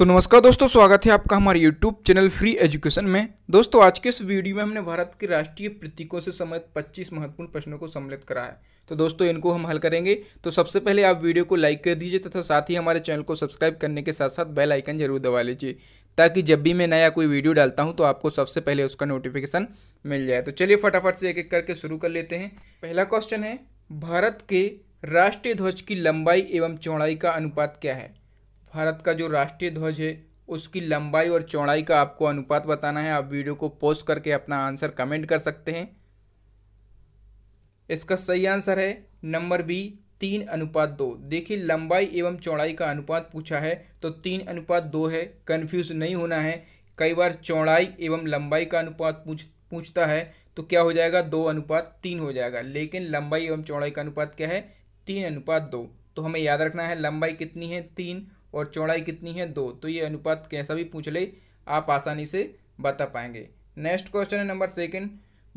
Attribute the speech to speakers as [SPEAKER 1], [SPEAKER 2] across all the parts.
[SPEAKER 1] तो नमस्कार दोस्तों स्वागत है आपका हमारे YouTube चैनल फ्री एजुकेशन में दोस्तों आज के इस वीडियो में हमने भारत के राष्ट्रीय प्रतीकों से संबंधित 25 महत्वपूर्ण प्रश्नों को सम्मिलित करा है तो दोस्तों इनको हम हल करेंगे तो सबसे पहले आप वीडियो को लाइक कर दीजिए तथा साथ ही हमारे चैनल को सब्सक्राइब करने के साथ साथ बेल आइकन जरूर दबा लीजिए ताकि जब भी मैं नया कोई वीडियो डालता हूँ तो आपको सबसे पहले उसका नोटिफिकेशन मिल जाए तो चलिए फटाफट से एक एक करके शुरू कर लेते हैं पहला क्वेश्चन है भारत के राष्ट्रीय ध्वज की लंबाई एवं चौड़ाई का अनुपात क्या है भारत का जो राष्ट्रीय ध्वज है उसकी लंबाई और चौड़ाई का आपको अनुपात बताना है आप वीडियो को पोस्ट करके अपना आंसर कमेंट कर सकते हैं इसका सही आंसर है नंबर बी तीन अनुपात दो देखिए लंबाई एवं चौड़ाई का अनुपात पूछा है तो तीन अनुपात दो है कन्फ्यूज नहीं होना है कई बार चौड़ाई एवं लंबाई का अनुपात पूछ पूछता है तो क्या हो जाएगा दो अनुपात तीन हो जाएगा लेकिन लंबाई एवं चौड़ाई का अनुपात क्या है तीन अनुपात दो तो हमें याद रखना है लंबाई कितनी है तीन और चौड़ाई कितनी है दो तो ये अनुपात कैसा भी पूछ ले आप आसानी से बता पाएंगे नेक्स्ट क्वेश्चन है नंबर सेकेंड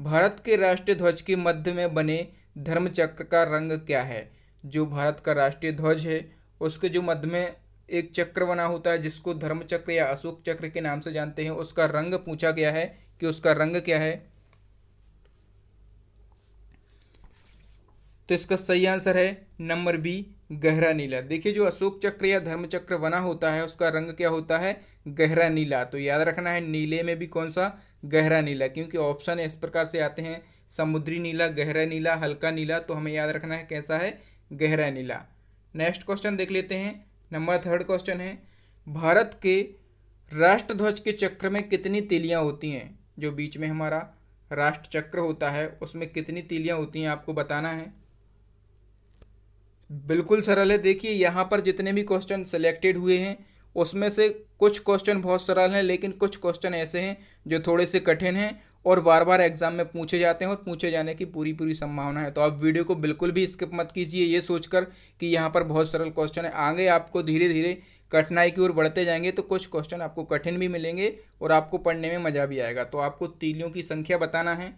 [SPEAKER 1] भारत के राष्ट्रीय ध्वज के मध्य में बने धर्म चक्र का रंग क्या है जो भारत का राष्ट्रीय ध्वज है उसके जो मध्य में एक चक्र बना होता है जिसको धर्म चक्र या अशोक चक्र के नाम से जानते हैं उसका रंग पूछा गया है कि उसका रंग क्या है तो इसका सही आंसर है नंबर बी गहरा नीला देखिए जो अशोक चक्र या धर्म चक्र बना होता है उसका रंग क्या होता है गहरा नीला तो याद रखना है नीले में भी कौन सा गहरा नीला क्योंकि ऑप्शन इस प्रकार से आते हैं समुद्री नीला गहरा नीला हल्का नीला तो हमें याद रखना है कैसा है गहरा नीला नेक्स्ट क्वेश्चन देख लेते हैं नंबर थर्ड क्वेश्चन है भारत के राष्ट्रध्वज के चक्र में कितनी तिलियाँ होती हैं जो बीच में हमारा राष्ट्र चक्र होता है उसमें कितनी तिलियाँ होती हैं आपको बताना है बिल्कुल सरल है देखिए यहाँ पर जितने भी क्वेश्चन सेलेक्टेड हुए हैं उसमें से कुछ क्वेश्चन बहुत सरल हैं लेकिन कुछ क्वेश्चन ऐसे हैं जो थोड़े से कठिन हैं और बार बार एग्जाम में पूछे जाते हैं और पूछे जाने की पूरी पूरी संभावना है तो आप वीडियो को बिल्कुल भी स्किप मत कीजिए ये सोचकर कि यहाँ पर बहुत सरल क्वेश्चन है आगे आपको धीरे धीरे कठिनाई की ओर बढ़ते जाएंगे तो कुछ क्वेश्चन आपको कठिन भी मिलेंगे और आपको पढ़ने में मज़ा भी आएगा तो आपको तीलियों की संख्या बताना है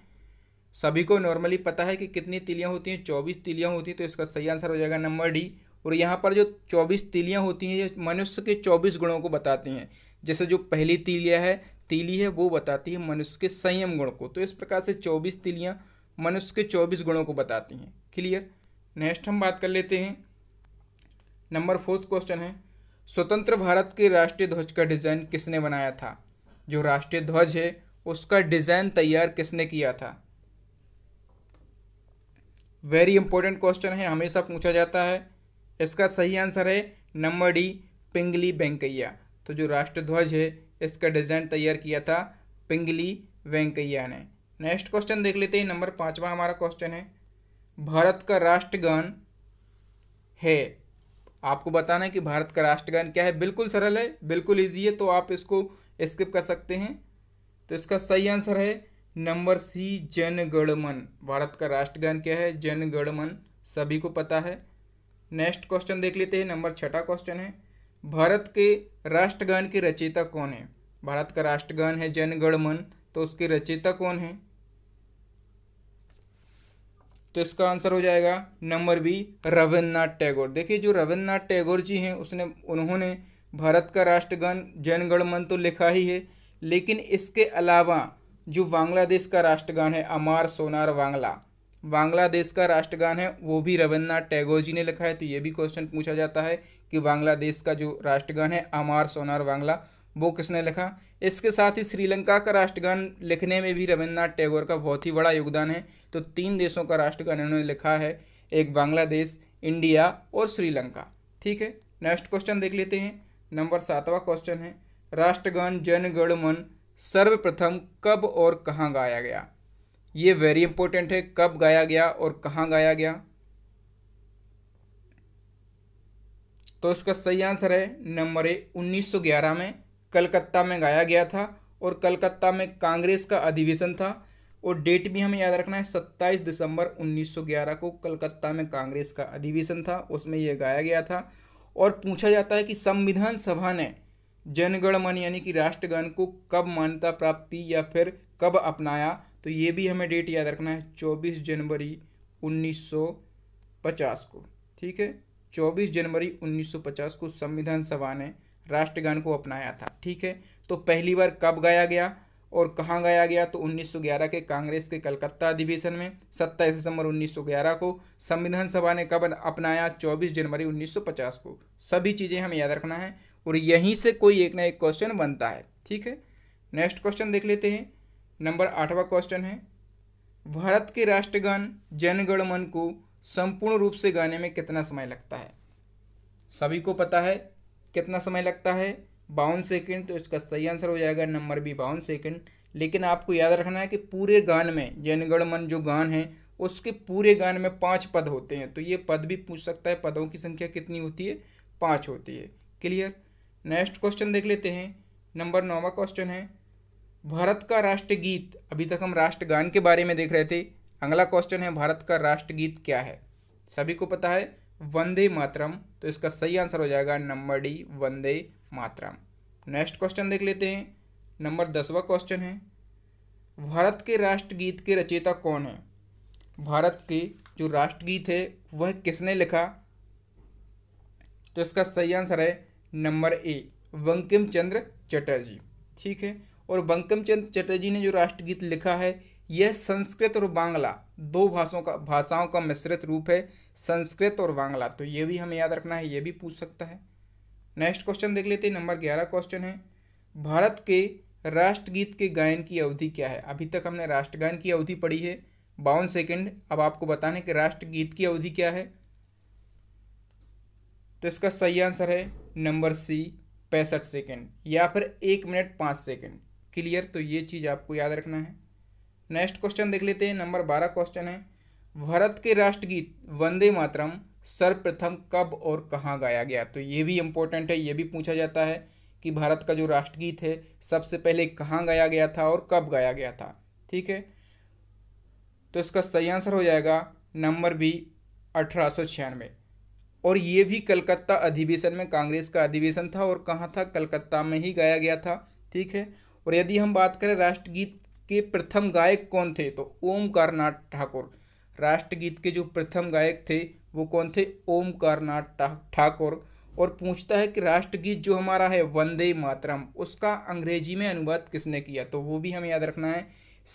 [SPEAKER 1] सभी को नॉर्मली पता है कि कितनी तिलियाँ होती हैं चौबीस तिलियाँ होती हैं तो इसका सही आंसर हो जाएगा नंबर डी और यहाँ पर जो चौबीस तिलियाँ होती हैं ये मनुष्य के चौबीस गुणों को बताती हैं जैसे जो पहली तिलिया है तिली है वो बताती है मनुष्य के संयम गुण को तो इस प्रकार से चौबीस तिलियाँ मनुष्य के चौबीस गुणों को बताती हैं क्लियर नेक्स्ट हम बात कर लेते हैं नंबर फोर्थ क्वेश्चन है स्वतंत्र भारत के राष्ट्रीय ध्वज का डिज़ाइन किसने बनाया था जो राष्ट्रीय ध्वज है उसका डिज़ाइन तैयार किसने किया था वेरी इंपॉर्टेंट क्वेश्चन है हमेशा पूछा जाता है इसका सही आंसर है नंबर डी पिंगली वेंकैया तो जो राष्ट्रध्वज है इसका डिज़ाइन तैयार किया था पिंगली वेंकैया ने नेक्स्ट क्वेश्चन देख लेते हैं नंबर पाँचवा हमारा क्वेश्चन है भारत का राष्ट्रगान है आपको बताना है कि भारत का राष्ट्रगान क्या है बिल्कुल सरल है बिल्कुल ईजी है तो आप इसको स्किप कर सकते हैं तो इसका सही आंसर है नंबर सी जनगणमन भारत का राष्ट्रगान क्या है जनगणमन सभी को पता है नेक्स्ट क्वेश्चन देख लेते हैं नंबर छठा क्वेश्चन है भारत के राष्ट्रगान के रचयिता कौन है भारत का राष्ट्रगान है जनगणमन तो उसके रचयिता कौन है तो इसका आंसर हो जाएगा नंबर बी रविन्द्रनाथ टैगोर देखिए जो रविन्द्रनाथ टैगोर जी हैं उसने उन्होंने भारत का राष्ट्रगान जनगणमन तो लिखा ही है लेकिन इसके अलावा जो बांग्लादेश का राष्ट्रगान है अमार सोनार वांगला बांग्लादेश का राष्ट्रगान है वो भी रविन्द्रनाथ टैगोर जी ने लिखा है तो ये भी क्वेश्चन पूछा जाता है कि बांग्लादेश का जो राष्ट्रगान है अमार सोनार वांगला वो किसने लिखा इसके साथ ही श्रीलंका का राष्ट्रगान लिखने में भी रविन्द्रनाथ टैगोर का बहुत ही बड़ा योगदान है तो तीन देशों का राष्ट्रगान इन्होंने लिखा है एक बांग्लादेश इंडिया और श्रीलंका ठीक है नेक्स्ट क्वेश्चन देख लेते हैं नंबर सातवां क्वेश्चन है राष्ट्रगान जनगणमन सर्वप्रथम कब और कहाँ गाया गया ये वेरी इंपॉर्टेंट है कब गाया गया और कहाँ गाया गया तो इसका सही आंसर है नंबर ए 1911 में कलकत्ता में गाया गया था और कलकत्ता में कांग्रेस का अधिवेशन था और डेट भी हमें याद रखना है 27 दिसंबर 1911 को कलकत्ता में कांग्रेस का अधिवेशन था उसमें यह गाया गया था और पूछा जाता है कि संविधान सभा ने जनगणमन यानी कि राष्ट्रगान को कब मान्यता प्राप्त की या फिर कब अपनाया तो ये भी हमें डेट याद रखना है 24 जनवरी 1950 को ठीक है 24 जनवरी 1950 को संविधान सभा ने राष्ट्रगान को अपनाया था ठीक है तो पहली बार कब गाया गया और कहाँ गाया गया तो 1911 के कांग्रेस के कलकत्ता अधिवेशन में 27 दिसंबर 1911 को संविधान सभा ने कब अपनाया 24 जनवरी 1950 को सभी चीज़ें हमें याद रखना है और यहीं से कोई एक ना एक क्वेश्चन बनता है ठीक है नेक्स्ट क्वेश्चन देख लेते हैं नंबर आठवां क्वेश्चन है भारत के राष्ट्रगान जनगणमन को संपूर्ण रूप से गाने में कितना समय लगता है सभी को पता है कितना समय लगता है बावन सेकंड तो इसका सही आंसर हो जाएगा नंबर बी बावन सेकंड लेकिन आपको याद रखना है कि पूरे गान में जनगणमन जो गान है उसके पूरे गान में पाँच पद होते हैं तो ये पद भी पूछ सकता है पदों की संख्या कितनी होती है पाँच होती है क्लियर नेक्स्ट क्वेश्चन देख लेते हैं नंबर नौवा क्वेश्चन है भारत का राष्ट्रगीत अभी तक हम राष्ट्रगान के बारे में देख रहे थे अगला क्वेश्चन है भारत का राष्ट्रगीत क्या है सभी को पता है वंदे मातरम तो इसका सही आंसर हो जाएगा number D Vande Mataram next question देख लेते हैं नंबर दसवा क्वेश्चन है भारत के राष्ट्रगीत के रचयिता कौन है भारत के जो राष्ट्रगीत है वह किसने लिखा तो इसका सही आंसर है नंबर ए बंकिम चंद्र चटर्जी ठीक है और बंकिम चंद्र चटर्जी ने जो राष्ट्रगीत लिखा है यह संस्कृत और बांग्ला दो भाषाओं का भाषाओं का मिश्रित रूप है संस्कृत और बांग्ला तो ये भी हमें याद रखना है ये भी पूछ सकता है नेक्स्ट क्वेश्चन देख लेते हैं नंबर ग्यारह क्वेश्चन है भारत के राष्ट्रगीत के गायन की अवधि क्या है अभी तक हमने राष्ट्रगान की अवधि पढ़ी है बावन सेकेंड अब आपको बताने कि राष्ट्रगीत की अवधि क्या है तो इसका सही आंसर है नंबर सी पैंसठ सेकेंड या फिर एक मिनट पाँच सेकेंड क्लियर तो ये चीज़ आपको याद रखना है नेक्स्ट क्वेश्चन देख लेते हैं नंबर बारह क्वेश्चन है भारत के राष्ट्रगीत वंदे मातरम सर्वप्रथम कब और कहाँ गाया गया तो ये भी इम्पोर्टेंट है ये भी पूछा जाता है कि भारत का जो राष्ट्रगीत है सबसे पहले कहाँ गाया गया था और कब गाया गया था ठीक है तो इसका सही आंसर हो जाएगा नंबर बी अठारह सौ छियानवे और ये भी कलकत्ता अधिवेशन में कांग्रेस का अधिवेशन था और कहाँ था कलकत्ता में ही गाया गया था ठीक है और यदि हम बात करें राष्ट्रगीत के प्रथम गायक कौन थे तो ओमकारनाथ ठाकुर राष्ट्रगीत के जो प्रथम गायक थे वो कौन थे ओमकारनाथ ठाकुर और पूछता है कि राष्ट्रगीत जो हमारा है वंदे मातरम उसका अंग्रेजी में अनुवाद किसने किया तो वो भी हमें याद रखना है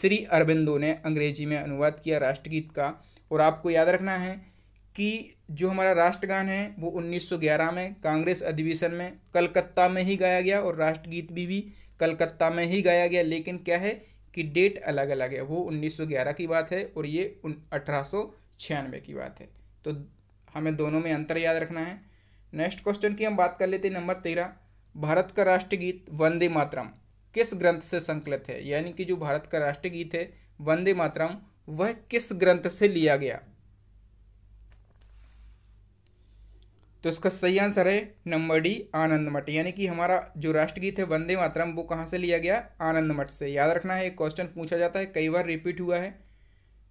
[SPEAKER 1] श्री अरबिंदो ने अंग्रेजी में अनुवाद किया राष्ट्रगीत का और आपको याद रखना है कि जो हमारा राष्ट्रगान है वो 1911 में कांग्रेस अधिवेशन में कलकत्ता में ही गाया गया और राष्ट्रगीत भी भी कलकत्ता में ही गाया गया लेकिन क्या है कि डेट अलग अलग है वो 1911 की बात है और ये अठारह की बात है तो हमें दोनों में अंतर याद रखना है नेक्स्ट क्वेश्चन की हम बात कर लेते हैं नंबर तेरह भारत का राष्ट्रगीत वंदे मातरम किस ग्रंथ से संकलित है यानी कि जो भारत का राष्ट्रगीत है वंदे मातरम वह किस ग्रंथ से लिया गया तो इसका सही आंसर है नंबर डी आनंद मठ यानी कि हमारा जो राष्ट्रगीत है वंदे मातरम वो कहाँ से लिया गया आनंद मठ से याद रखना है एक क्वेश्चन पूछा जाता है कई बार रिपीट हुआ है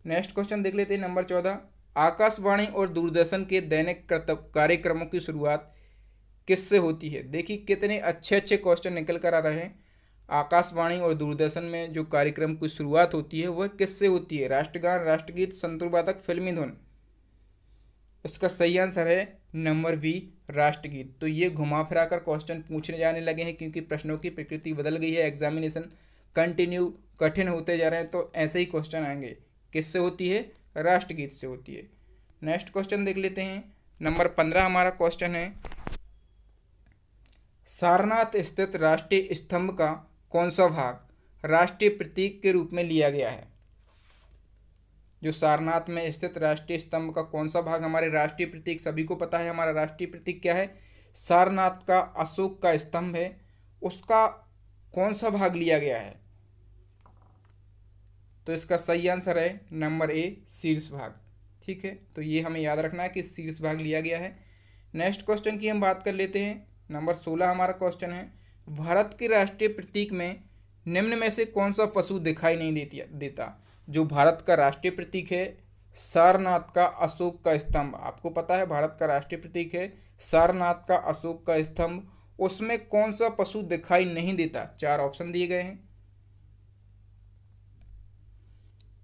[SPEAKER 1] नेक्स्ट क्वेश्चन देख लेते हैं नंबर चौदह आकाशवाणी और दूरदर्शन के दैनिक कार्यक्रमों की शुरुआत किससे होती है देखिए कितने अच्छे अच्छे क्वेश्चन निकल कर आ रहे हैं आकाशवाणी और दूरदर्शन में जो कार्यक्रम की शुरुआत होती है वह किससे होती है राष्ट्रगान राष्ट्रगीत संतुर्वादक फिल्मी धुन इसका सही आंसर है नंबर बी राष्ट्रगीत तो ये घुमा फिरा कर क्वेश्चन पूछने जाने लगे हैं क्योंकि प्रश्नों की प्रकृति बदल गई है एग्जामिनेशन कंटिन्यू कठिन होते जा रहे हैं तो ऐसे ही क्वेश्चन आएंगे किससे होती है राष्ट्रगीत से होती है नेक्स्ट क्वेश्चन देख लेते हैं नंबर पंद्रह हमारा क्वेश्चन है सारनाथ स्थित राष्ट्रीय स्तंभ का कौन सा भाग राष्ट्रीय प्रतीक के रूप में लिया गया है जो सारनाथ में स्थित राष्ट्रीय स्तंभ का कौन सा भाग हमारे राष्ट्रीय प्रतीक सभी को पता है हमारा राष्ट्रीय प्रतीक क्या है सारनाथ का अशोक का स्तंभ है उसका कौन सा भाग लिया गया है तो इसका सही आंसर है नंबर ए शीर्ष भाग ठीक है तो ये हमें याद रखना है कि शीर्ष भाग लिया गया है नेक्स्ट क्वेश्चन की हम बात कर लेते हैं नंबर सोलह हमारा क्वेश्चन है भारत के राष्ट्रीय प्रतीक में निम्न में से कौन सा पशु दिखाई नहीं देती देता जो भारत का राष्ट्रीय प्रतीक है सारनाथ का अशोक का स्तंभ आपको पता है भारत का राष्ट्रीय प्रतीक है सारनाथ का अशोक का स्तंभ उसमें कौन सा पशु दिखाई नहीं देता चार ऑप्शन दिए गए हैं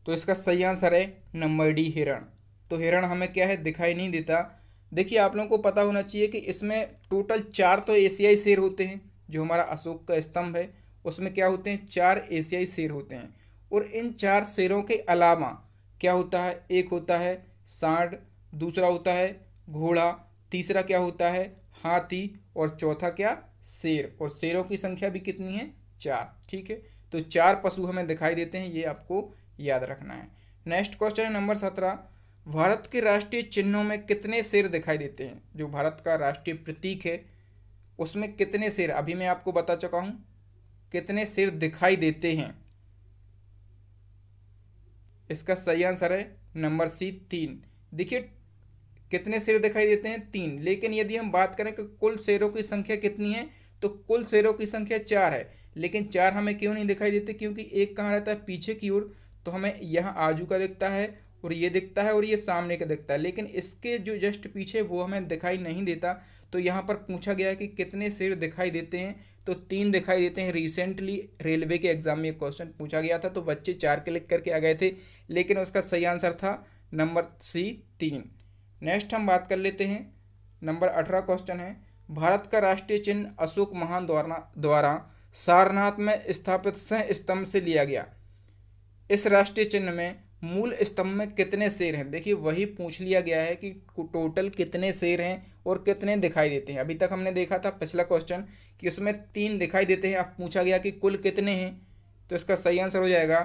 [SPEAKER 1] तो इसका सही आंसर है नंबर डी हिरण तो हिरण हमें क्या है दिखाई नहीं देता देखिए आप लोगों को पता होना चाहिए कि इसमें टोटल चार तो एशियाई शेर होते हैं जो हमारा अशोक का स्तंभ है उसमें क्या होते हैं चार एशियाई शेर होते हैं और इन चार शेरों के अलावा क्या होता है एक होता है सांड दूसरा होता है घोड़ा तीसरा क्या होता है हाथी और चौथा क्या शेर और शेरों की संख्या भी कितनी है चार ठीक है तो चार पशु हमें दिखाई देते हैं ये आपको याद रखना है नेक्स्ट क्वेश्चन है नंबर सत्रह भारत के राष्ट्रीय चिन्हों में कितने शेर दिखाई देते हैं जो भारत का राष्ट्रीय प्रतीक है उसमें कितने शेर अभी मैं आपको बता चुका हूँ कितने शेर दिखाई देते हैं इसका सही आंसर है नंबर सी तीन देखिए कितने शेर दिखाई देते हैं तीन लेकिन यदि हम बात करें कि कुल शेरों की संख्या कितनी है तो कुल शेरों की संख्या चार है लेकिन चार हमें क्यों नहीं दिखाई देते क्योंकि एक कहाँ रहता है पीछे की ओर तो हमें यह आजू का दिखता है और ये दिखता है और ये सामने का दिखता है लेकिन इसके जो जस्ट पीछे वो हमें दिखाई नहीं देता तो यहाँ पर पूछा गया है कि कितने सिर दिखाई देते हैं तो तीन दिखाई देते हैं रिसेंटली रेलवे के एग्जाम में क्वेश्चन पूछा गया था तो बच्चे चार क्लिक करके आ गए थे लेकिन उसका सही आंसर था नंबर सी तीन नेक्स्ट हम बात कर लेते हैं नंबर अठारह क्वेश्चन है भारत का राष्ट्रीय चिन्ह अशोक महान द्वारा द्वारा सारनाथ में स्थापित सह स्तंभ से लिया गया इस राष्ट्रीय चिन्ह में मूल स्तंभ में कितने शेर हैं देखिए वही पूछ लिया गया है कि टोटल कितने शेर हैं और कितने दिखाई देते हैं अभी तक हमने देखा था पिछला क्वेश्चन कि उसमें तीन दिखाई देते हैं अब पूछा गया कि कुल कितने हैं तो इसका सही आंसर हो जाएगा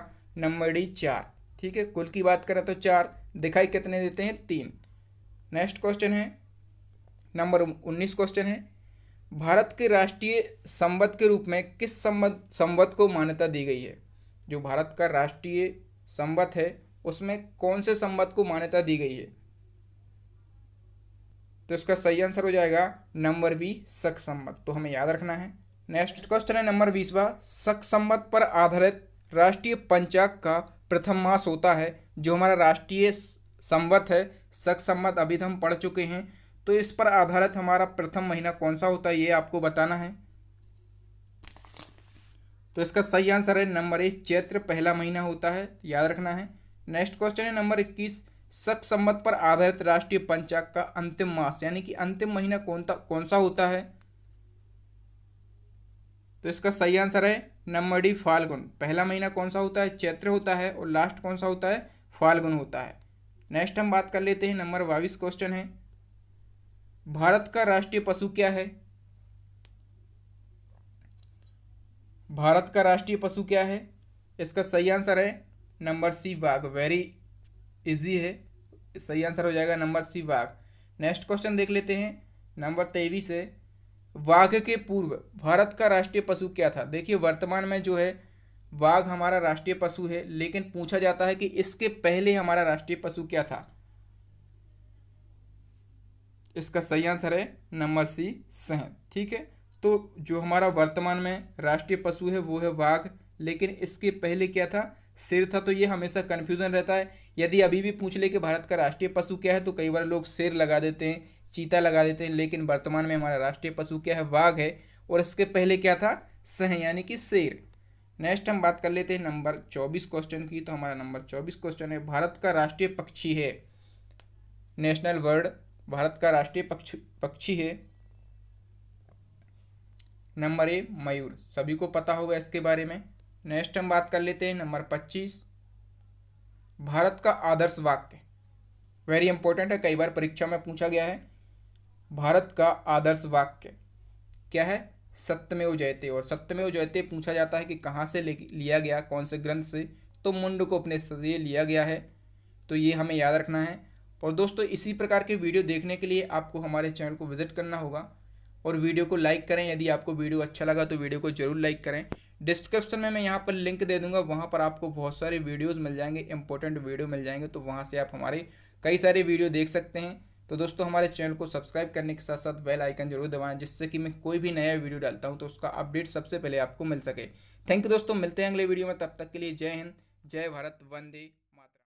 [SPEAKER 1] नंबर डी चार ठीक है कुल की बात करें तो चार दिखाई कितने देते हैं तीन नेक्स्ट क्वेश्चन है नंबर उन्नीस क्वेश्चन है भारत के राष्ट्रीय संबद्ध के रूप में किस संबद्ध संबद्ध को मान्यता दी गई है जो भारत का राष्ट्रीय संबद्ध है उसमें कौन से संबंध को मान्यता दी गई है तो इसका सही आंसर हो जाएगा नंबर बी सक संबंध तो हमें याद रखना है नेक्स्ट क्वेश्चन है नंबर बीसवा सक संबंध पर आधारित राष्ट्रीय पंचांग का प्रथम मास होता है जो हमारा राष्ट्रीय संबत है सक संबत अभी तो हम पढ़ चुके हैं तो इस पर आधारित हमारा प्रथम महीना कौन सा होता है ये आपको बताना है तो इसका सही आंसर है नंबर ए चैत्र पहला महीना होता है याद रखना है नेक्स्ट क्वेश्चन है नंबर इक्कीस शक संबत पर आधारित राष्ट्रीय पंचांग का अंतिम मास यानी कि अंतिम महीना कौन था कौन सा होता है तो इसका सही आंसर है नंबर डी फाल्गुन पहला महीना कौन सा होता है चैत्र होता है और लास्ट कौन सा होता है फाल्गुन होता है नेक्स्ट हम बात कर लेते हैं नंबर बाईस क्वेश्चन है भारत का राष्ट्रीय पशु क्या है भारत का राष्ट्रीय पशु क्या है इसका सही आंसर है नंबर सी वाघ वेरी इजी है सही आंसर हो जाएगा नंबर सी वाघ नेक्स्ट क्वेश्चन देख लेते हैं नंबर तेईस है वाघ के पूर्व भारत का राष्ट्रीय पशु क्या था देखिए वर्तमान में जो है वाघ हमारा राष्ट्रीय पशु है लेकिन पूछा जाता है कि इसके पहले हमारा राष्ट्रीय पशु क्या था इसका सही आंसर है नंबर सी सहन ठीक है तो जो हमारा वर्तमान में राष्ट्रीय पशु है वो है वाघ लेकिन इसके पहले क्या था शेर था तो ये हमेशा कन्फ्यूज़न रहता है यदि अभी भी पूछ ले कि भारत का राष्ट्रीय पशु क्या है तो कई बार लोग शेर लगा देते हैं चीता लगा देते हैं लेकिन वर्तमान में हमारा राष्ट्रीय पशु क्या है वाघ है और इसके पहले क्या था सह यानी कि शेर नेक्स्ट हम बात कर लेते हैं नंबर चौबीस क्वेश्चन की तो हमारा नंबर चौबीस क्वेश्चन है भारत का राष्ट्रीय पक्षी है नेशनल वर्ड भारत का राष्ट्रीय पक्षी पक्षी है नंबर ए मयूर सभी को पता होगा इसके बारे में नेक्स्ट हम बात कर लेते हैं नंबर पच्चीस भारत का आदर्श वाक्य वेरी इंपॉर्टेंट है कई बार परीक्षा में पूछा गया है भारत का आदर्श वाक्य क्या है सत्यमेव जयते और सत्यमेव जयते पूछा जाता है कि कहाँ से लिया गया कौन से ग्रंथ से तो मुंड को अपने से लिया गया है तो ये हमें याद रखना है और दोस्तों इसी प्रकार के वीडियो देखने के लिए आपको हमारे चैनल को विजिट करना होगा और वीडियो को लाइक करें यदि आपको वीडियो अच्छा लगा तो वीडियो को ज़रूर लाइक करें डिस्क्रिप्शन में मैं यहाँ पर लिंक दे दूंगा वहाँ पर आपको बहुत सारे वीडियोस मिल जाएंगे इंपॉर्टेंट वीडियो मिल जाएंगे तो वहाँ से आप हमारे कई सारे वीडियो देख सकते हैं तो दोस्तों हमारे चैनल को सब्सक्राइब करने के साथ साथ बेल आइकन जरूर दबाएं जिससे कि मैं कोई भी नया वीडियो डालता हूँ तो उसका अपडेट सबसे पहले आपको मिल सके थैंक यू दोस्तों मिलते हैं अगले वीडियो में तब तक के लिए जय हिंद जय भारत वंदे